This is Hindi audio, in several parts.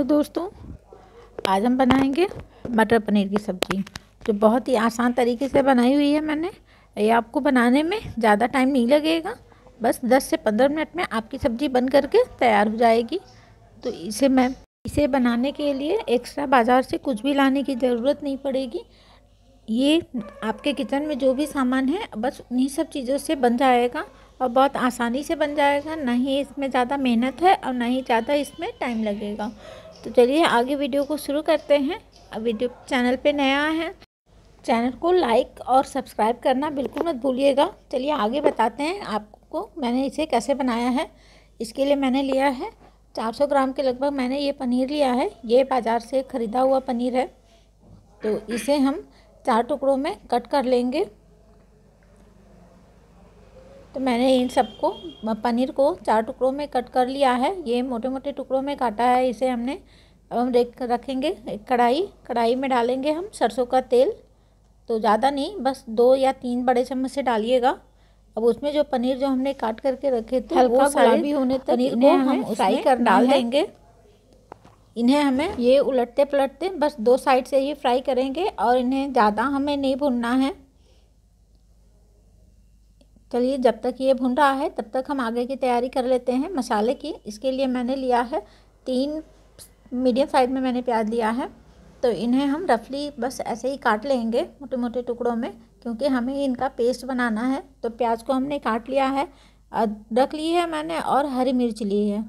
हेलो दोस्तों आज हम बनाएंगे मटर पनीर की सब्ज़ी जो बहुत ही आसान तरीके से बनाई हुई है मैंने ये आपको बनाने में ज़्यादा टाइम नहीं लगेगा बस 10 से 15 मिनट में आपकी सब्ज़ी बन करके तैयार हो जाएगी तो इसे मैं इसे बनाने के लिए एक्स्ट्रा बाज़ार से कुछ भी लाने की ज़रूरत नहीं पड़ेगी ये आपके किचन में जो भी सामान है बस उन्हीं सब चीज़ों से बन जाएगा और बहुत आसानी से बन जाएगा ना ही इसमें ज़्यादा मेहनत है और ना ही ज़्यादा इसमें टाइम लगेगा तो चलिए आगे वीडियो को शुरू करते हैं अब वीडियो चैनल पे नया है चैनल को लाइक और सब्सक्राइब करना बिल्कुल मत भूलिएगा चलिए आगे बताते हैं आपको मैंने इसे कैसे बनाया है इसके लिए मैंने लिया है 400 ग्राम के लगभग मैंने ये पनीर लिया है ये बाज़ार से ख़रीदा हुआ पनीर है तो इसे हम चार टुकड़ों में कट कर लेंगे तो मैंने इन सबको पनीर को चार टुकड़ों में कट कर लिया है ये मोटे मोटे टुकड़ों में काटा है इसे हमने अब हम देख रखेंगे एक कढ़ाई कढ़ाई में डालेंगे हम सरसों का तेल तो ज़्यादा नहीं बस दो या तीन बड़े चम्मच से डालिएगा अब उसमें जो पनीर जो हमने काट करके रखे थे हल्का गुलाबी होने तक पनीर को हम फ्राई कर डाल देंगे इन्हें हमें ये उलटते पलटते बस दो साइड से ही फ्राई करेंगे और इन्हें ज़्यादा हमें नहीं भुनना है चलिए जब तक ये भुन रहा है तब तक हम आगे की तैयारी कर लेते हैं मसाले की इसके लिए मैंने लिया है तीन मीडियम साइज़ में मैंने प्याज लिया है तो इन्हें हम रफली बस ऐसे ही काट लेंगे मोटे मोटे टुकड़ों में क्योंकि हमें इनका पेस्ट बनाना है तो प्याज को हमने काट लिया है अदरक ली है मैंने और हरी मिर्च ली है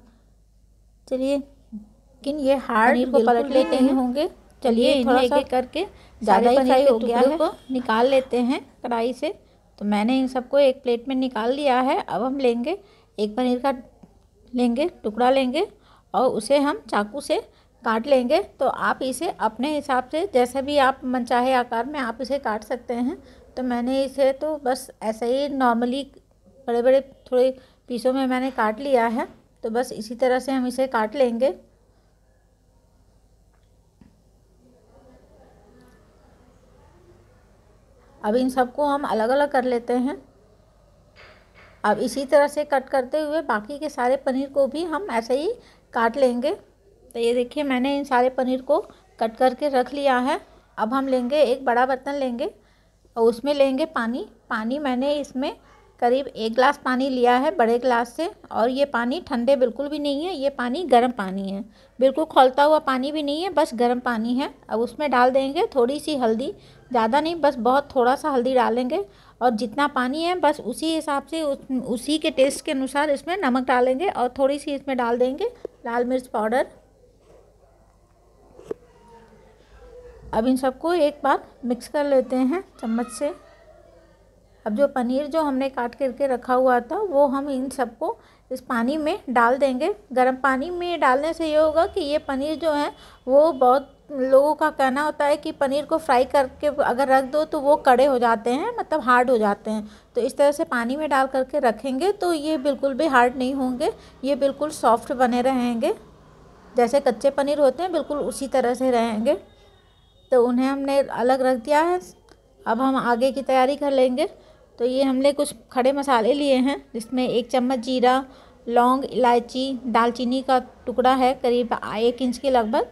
चलिए लेकिन ये हार्ड को पलट लेते ही होंगे चलिए इन्हें एक एक करके ज़्यादा ही फ्राई हो गया है निकाल लेते हैं कढ़ाई से तो मैंने इन सबको एक प्लेट में निकाल लिया है अब हम लेंगे एक पनीर का लेंगे टुकड़ा लेंगे और उसे हम चाकू से काट लेंगे तो आप इसे अपने हिसाब से जैसे भी आप मनचाहे आकार में आप इसे काट सकते हैं तो मैंने इसे तो बस ऐसे ही नॉर्मली बड़े बड़े थोड़े पीसों में मैंने काट लिया है तो बस इसी तरह से हम इसे काट लेंगे अब इन सबको हम अलग अलग कर लेते हैं अब इसी तरह से कट करते हुए बाकी के सारे पनीर को भी हम ऐसे ही काट लेंगे तो ये देखिए मैंने इन सारे पनीर को कट करके रख लिया है अब हम लेंगे एक बड़ा बर्तन लेंगे और उसमें लेंगे पानी पानी मैंने इसमें करीब एक गिलास पानी लिया है बड़े गिलास से और ये पानी ठंडे बिल्कुल भी नहीं है ये पानी गर्म पानी है बिल्कुल खोलता हुआ पानी भी नहीं है बस गर्म पानी है अब उसमें डाल देंगे थोड़ी सी हल्दी ज़्यादा नहीं बस बहुत थोड़ा सा हल्दी डालेंगे और जितना पानी है बस उसी हिसाब से उस, उसी के टेस्ट के अनुसार इसमें नमक डालेंगे और थोड़ी सी इसमें डाल देंगे लाल मिर्च पाउडर अब इन सबको एक बार मिक्स कर लेते हैं चम्मच से अब जो पनीर जो हमने काट करके रखा हुआ था वो हम इन सबको इस पानी में डाल देंगे गर्म पानी में डालने से ये होगा कि ये पनीर जो है वो बहुत लोगों का कहना होता है कि पनीर को फ्राई करके अगर रख दो तो वो कड़े हो जाते हैं मतलब हार्ड हो जाते हैं तो इस तरह से पानी में डाल करके रखेंगे तो ये बिल्कुल भी हार्ड नहीं होंगे ये बिल्कुल सॉफ्ट बने रहेंगे जैसे कच्चे पनीर होते हैं बिल्कुल उसी तरह से रहेंगे तो उन्हें हमने अलग रख दिया है अब हम आगे की तैयारी कर लेंगे तो ये हमने कुछ खड़े मसाले लिए हैं जिसमें एक चम्मच जीरा लौंग इलायची दालचीनी का टुकड़ा है करीब एक इंच के लगभग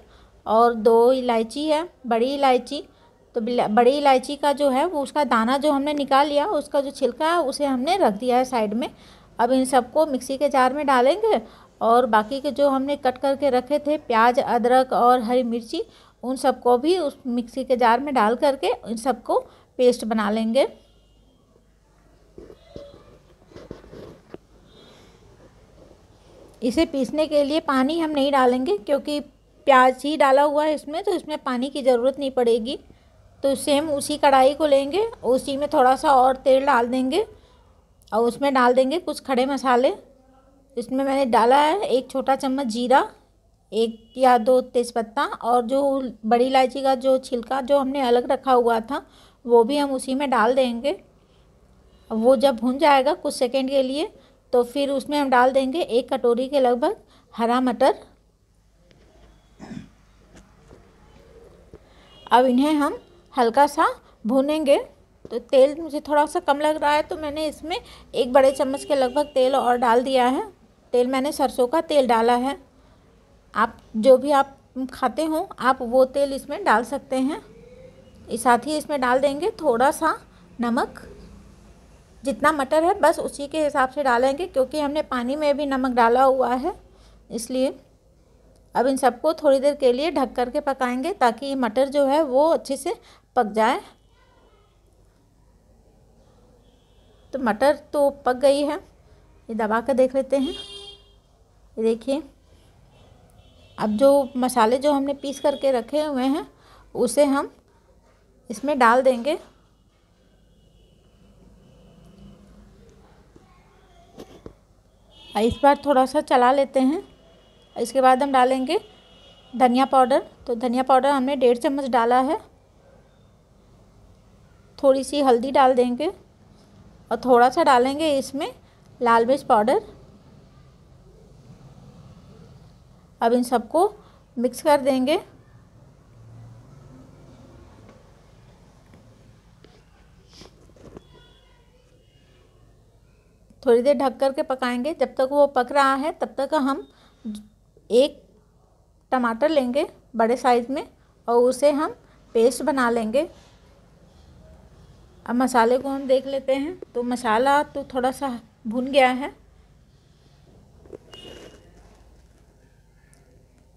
और दो इलायची है बड़ी इलायची तो बड़ी इलायची का जो है वो उसका दाना जो हमने निकाल लिया उसका जो छिलका है उसे हमने रख दिया है साइड में अब इन सबको मिक्सी के जार में डालेंगे और बाकी के जो हमने कट करके रखे थे प्याज अदरक और हरी मिर्ची उन सबको भी उस मिक्सी के जार में डाल करके इन सबको पेस्ट बना लेंगे इसे पीसने के लिए पानी हम नहीं डालेंगे क्योंकि प्याज ही डाला हुआ है इसमें तो इसमें पानी की ज़रूरत नहीं पड़ेगी तो सेम उसी कढ़ाई को लेंगे उसी में थोड़ा सा और तेल डाल देंगे और उसमें डाल देंगे कुछ खड़े मसाले इसमें मैंने डाला है एक छोटा चम्मच जीरा एक या दो तेज़पत्ता और जो बड़ी इलायची का जो छिलका जो हमने अलग रखा हुआ था वो भी हम उसी में डाल देंगे वो जब भुन जाएगा कुछ सेकेंड के लिए तो फिर उसमें हम डाल देंगे एक कटोरी के लगभग हरा मटर अब इन्हें हम हल्का सा भूनेंगे तो तेल मुझे थोड़ा सा कम लग रहा है तो मैंने इसमें एक बड़े चम्मच के लगभग तेल और डाल दिया है तेल मैंने सरसों का तेल डाला है आप जो भी आप खाते हो आप वो तेल इसमें डाल सकते हैं साथ ही इसमें डाल देंगे थोड़ा सा नमक जितना मटर है बस उसी के हिसाब से डालेंगे क्योंकि हमने पानी में भी नमक डाला हुआ है इसलिए अब इन सबको थोड़ी देर के लिए ढक कर के पकाएंगे ताकि ये मटर जो है वो अच्छे से पक जाए तो मटर तो पक गई है ये दबा कर देख लेते हैं ये देखिए अब जो मसाले जो हमने पीस करके रखे हुए हैं उसे हम इसमें डाल देंगे इस बार थोड़ा सा चला लेते हैं इसके बाद हम डालेंगे धनिया पाउडर तो धनिया पाउडर हमने डेढ़ चम्मच डाला है थोड़ी सी हल्दी डाल देंगे और थोड़ा सा डालेंगे इसमें लाल मिर्च पाउडर अब इन सबको मिक्स कर देंगे थोड़ी देर ढक कर के पकाएंगे जब तक वो पक रहा है तब तक हम एक टमाटर लेंगे बड़े साइज़ में और उसे हम पेस्ट बना लेंगे अब मसाले को हम देख लेते हैं तो मसाला तो थोड़ा सा भुन गया है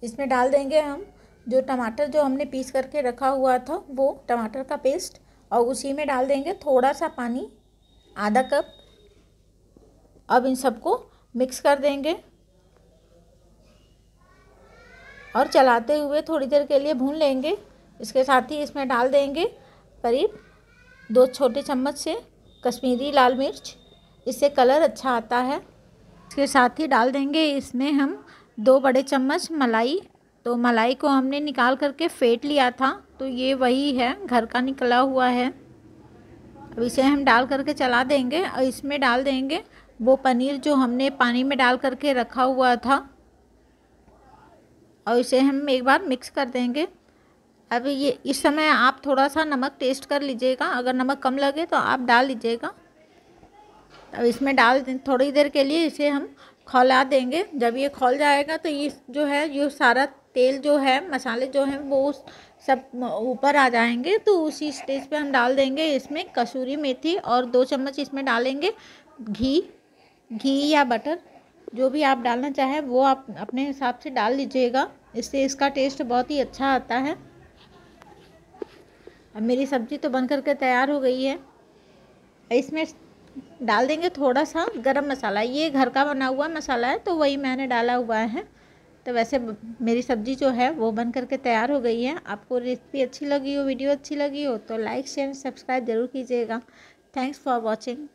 इसमें डाल देंगे हम जो टमाटर जो हमने पीस करके रखा हुआ था वो टमाटर का पेस्ट और उसी में डाल देंगे थोड़ा सा पानी आधा कप अब इन सबको मिक्स कर देंगे और चलाते हुए थोड़ी देर के लिए भून लेंगे इसके साथ ही इसमें डाल देंगे करीब दो छोटे चम्मच से कश्मीरी लाल मिर्च इससे कलर अच्छा आता है इसके साथ ही डाल देंगे इसमें हम दो बड़े चम्मच मलाई तो मलाई को हमने निकाल करके फेंट लिया था तो ये वही है घर का निकला हुआ है अब इसे हम डाल करके चला देंगे और इसमें डाल देंगे वो पनीर जो हमने पानी में डाल करके रखा हुआ था और इसे हम एक बार मिक्स कर देंगे अब ये इस समय आप थोड़ा सा नमक टेस्ट कर लीजिएगा अगर नमक कम लगे तो आप डाल लीजिएगा अब इसमें डाल थोड़ी देर के लिए इसे हम खौला देंगे जब ये खोल जाएगा तो ये जो है ये सारा तेल जो है मसाले जो हैं वो सब ऊपर आ जाएंगे तो उसी स्टेज पे हम डाल देंगे इसमें कसूरी मेथी और दो चम्मच इसमें डालेंगे घी घी या बटर जो भी आप डालना चाहें वो आप अपने हिसाब से डाल लीजिएगा इससे इसका टेस्ट बहुत ही अच्छा आता है अब मेरी सब्ज़ी तो बन करके तैयार हो गई है इसमें डाल देंगे थोड़ा सा गरम मसाला ये घर का बना हुआ मसाला है तो वही मैंने डाला हुआ है तो वैसे मेरी सब्ज़ी जो है वो बन करके तैयार हो गई है आपको रेसिपी अच्छी लगी हो वीडियो अच्छी लगी हो तो लाइक शेयर सब्सक्राइब ज़रूर कीजिएगा थैंक्स फॉर वॉचिंग